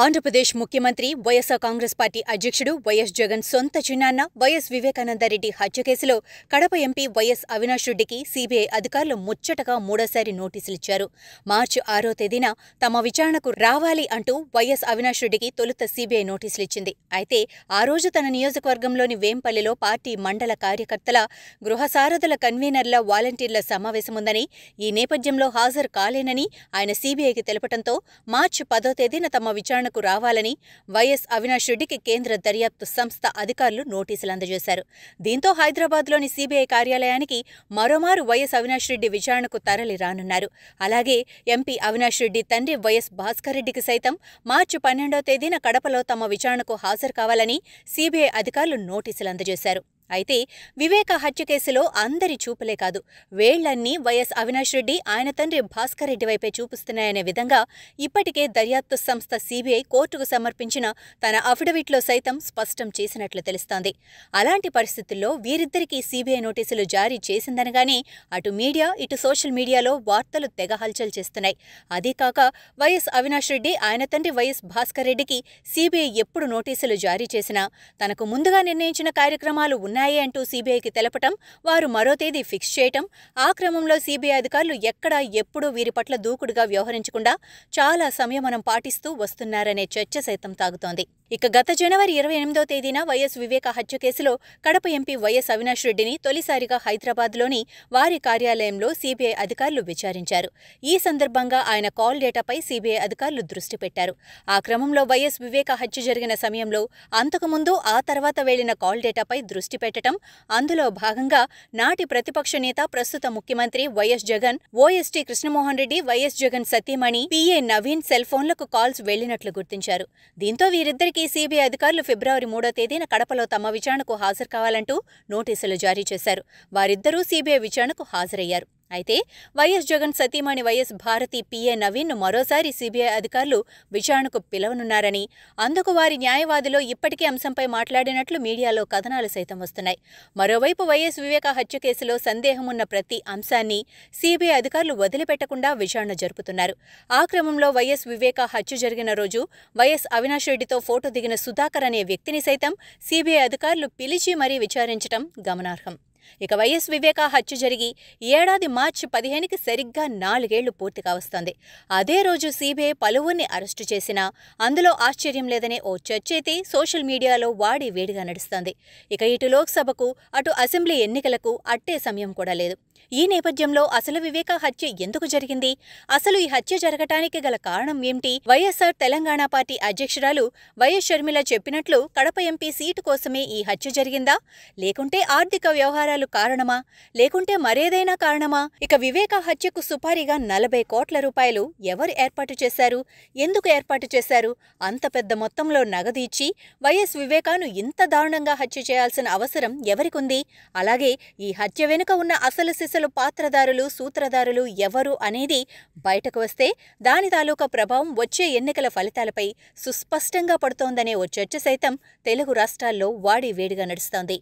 ఆంధ్రప్రదేశ్ ముఖ్యమంత్రి వైఎస్సార్ కాంగ్రెస్ పార్టీ అధ్యక్షుడు వైఎస్ జగన్ సొంత చిన్నాన్న వైఎస్ వివేకానందరెడ్డి హత్య కేసులో కడప ఎంపీ వైఎస్ అవినాష్ రెడ్డికి సీబీఐ అధికారులు ముచ్చటగా మూడోసారి నోటీసులిచ్చారు మార్చి ఆరో తేదీన తమ విచారణకు రావాలి అంటూ వైఎస్ అవినాష్ రెడ్డికి తొలుత సీబీఐ నోటీసులిచ్చింది అయితే ఆ రోజు తన నియోజకవర్గంలోని వేంపల్లిలో పార్టీ మండల కార్యకర్తల గృహసారథుల కన్వీనర్ల వాలంటీర్ల సమావేశముందని ఈ నేపథ్యంలో హాజరు కాలేనని ఆయన సీబీఐకి తెలపడంతో మార్చి పదో తేదీన తమ విచారణ విచారణకు రావాలని వైఎస్ అవినాష్ రెడ్డికి కేంద్ర దర్యాప్తు సంస్థ అధికారులు నోటీసులు అందజేశారు దీంతో హైదరాబాద్లోని సీబీఐ కార్యాలయానికి మరోమారు వైఎస్ అవినాష్ రెడ్డి విచారణకు తరలి రానున్నారు అలాగే ఎంపీ అవినాష్ రెడ్డి తండ్రి వైఎస్ భాస్కర్ రెడ్డికి సైతం మార్చి పన్నెండో తేదీన కడపలో తమ విచారణకు హాజరు కావాలని సీబీఐ అధికారులు నోటీసులు అందజేశారు అయితే వివేక హత్య కేసులో అందరి చూపులే కాదు వేళ్లన్నీ వైఎస్ అవినాష్ రెడ్డి ఆయన తండ్రి భాస్కర్ రెడ్డి వైపే చూపిస్తున్నాయనే విధంగా ఇప్పటికే దర్యాప్తు సంస్థ సీబీఐ కోర్టుకు సమర్పించిన తన అఫిడవిట్లో సైతం స్పష్టం చేసినట్లు తెలుస్తోంది అలాంటి పరిస్థితుల్లో వీరిద్దరికీ సీబీఐ నోటీసులు జారీ చేసిందనగానే అటు మీడియా ఇటు సోషల్ మీడియాలో వార్తలు తెగ హల్చల్ చేస్తున్నాయి అదీకాక కాక వైఎస్ అవినాష్ రెడ్డి ఆయన తండ్రి వైఎస్ భాస్కర్ రెడ్డికి సీబీఐ ఎప్పుడు నోటీసులు జారీ చేసినా తనకు ముందుగా నిర్ణయించిన కార్యక్రమాలు ఉన్నాయి ఉన్నాయి అంటూ సీబీఐకి తెలపటం వారు మరో తేదీ ఫిక్స్ చేయటం ఆ క్రమంలో సీబీఐ అధికారులు ఎక్కడ ఎప్పుడూ వీరి పట్ల దూకుడుగా వ్యవహరించకుండా చాలా సంయమనం పాటిస్తూ వస్తున్నారనే చర్చ సైతం తాగుతోంది ఇక గత జనవరి ఇరవై ఎనిమిదో తేదీన వైఎస్ వివేక హత్య కేసులో కడప ఎంపీ వైఎస్ అవినాష్ రెడ్డిని తొలిసారిగా హైదరాబాద్లోని వారి కార్యాలయంలో సీబీఐ అధికారులు విచారించారు ఈ సందర్భంగా ఆయన కాల్ డేటాపై సీబీఐ అధికారులు దృష్టి పెట్టారు ఆ క్రమంలో వైఎస్ వివేక హత్య జరిగిన సమయంలో అంతకుముందు ఆ తర్వాత వెళ్లిన కాల్ డేటాపై దృష్టి పెట్టారు పెట్టడం అందులో భాగంగా నాటి ప్రతిపక్ష నేత ప్రస్తుత ముఖ్యమంత్రి వైఎస్ జగన్ ఓఎస్టీ కృష్ణమోహన్ రెడ్డి వైఎస్ జగన్ సతీమణి పిఏ నవీన్ సెల్ ఫోన్లకు కాల్స్ వెళ్లినట్లు గుర్తించారు దీంతో వీరిద్దరికీ సీబీఐ అధికారులు ఫిబ్రవరి మూడో తేదీన కడపలో తమ విచారణకు హాజరు కావాలంటూ నోటీసులు జారీ చేశారు వారిద్దరూ సీబీఐ విచారణకు హాజరయ్యారు అయితే వైఎస్ జగన్ సతీమణి వైఎస్ భారతి పిఏ నవీన్ను మరోసారి సీబీఐ అధికారులు విచారణకు పిలవనున్నారని అందుకు వారి న్యాయవాదిలో ఇప్పటికే అంశంపై మాట్లాడినట్లు మీడియాలో కథనాలు సైతం వస్తున్నాయి మరోవైపు వైఎస్ వివేక హత్య కేసులో సందేహమున్న ప్రతి అంశాన్ని సిబిఐ అధికారులు వదిలిపెట్టకుండా విచారణ జరుపుతున్నారు ఆ క్రమంలో వైఎస్ వివేక హత్య జరిగిన రోజు వైఎస్ అవినాష్ రెడ్డితో ఫోటో దిగిన సుధాకర్ అనే వ్యక్తిని సైతం సిబిఐ అధికారులు పిలిచి మరీ విచారించడం గమనార్హం ఇక వైఎస్ వివేక హత్య జరిగి ఏడాది మార్చి పదిహేనుకి సరిగ్గా నాలుగేళ్లు పూర్తిగా వస్తోంది అదే రోజు సీబీఐ పలువురిని అరెస్టు చేసినా అందులో ఆశ్చర్యం లేదనే ఓ చర్చ అయితే సోషల్ మీడియాలో వాడి వేడిగా నడుస్తోంది ఇక ఇటు లోక్సభకు అటు అసెంబ్లీ ఎన్నికలకు అట్టే సమయం కూడా లేదు ఈ నేపథ్యంలో అసలు వివేక హత్య ఎందుకు జరిగింది అసలు ఈ హత్య జరగటానికి గల కారణం ఏమిటి వైఎస్ఆర్ తెలంగాణ పార్టీ అధ్యక్షురాలు వైఎస్ షర్మిల చెప్పినట్లు కడప ఎంపీ సీటు కోసమే ఈ హత్య జరిగిందా లేకుంటే ఆర్థిక వ్యవహార గాయాలు కారణమా లేకుంటే మరేదైనా కారణమా ఇక వివేక హత్యకు సుపారీగా నలభై కోట్ల రూపాయలు ఎవరు ఏర్పాటు చేశారు ఎందుకు ఏర్పాటు చేశారు అంత పెద్ద మొత్తంలో నగదు ఇచ్చి వైఎస్ వివేకాను ఇంత దారుణంగా హత్య చేయాల్సిన అవసరం ఎవరికుంది అలాగే ఈ హత్య వెనుక ఉన్న అసలు సిసలు పాత్రదారులు సూత్రధారులు ఎవరు అనేది బయటకు వస్తే దాని తాలూకా ప్రభావం వచ్చే ఎన్నికల ఫలితాలపై సుస్పష్టంగా పడుతోందనే ఓ చర్చ సైతం తెలుగు రాష్ట్రాల్లో వాడి వేడిగా నడుస్తోంది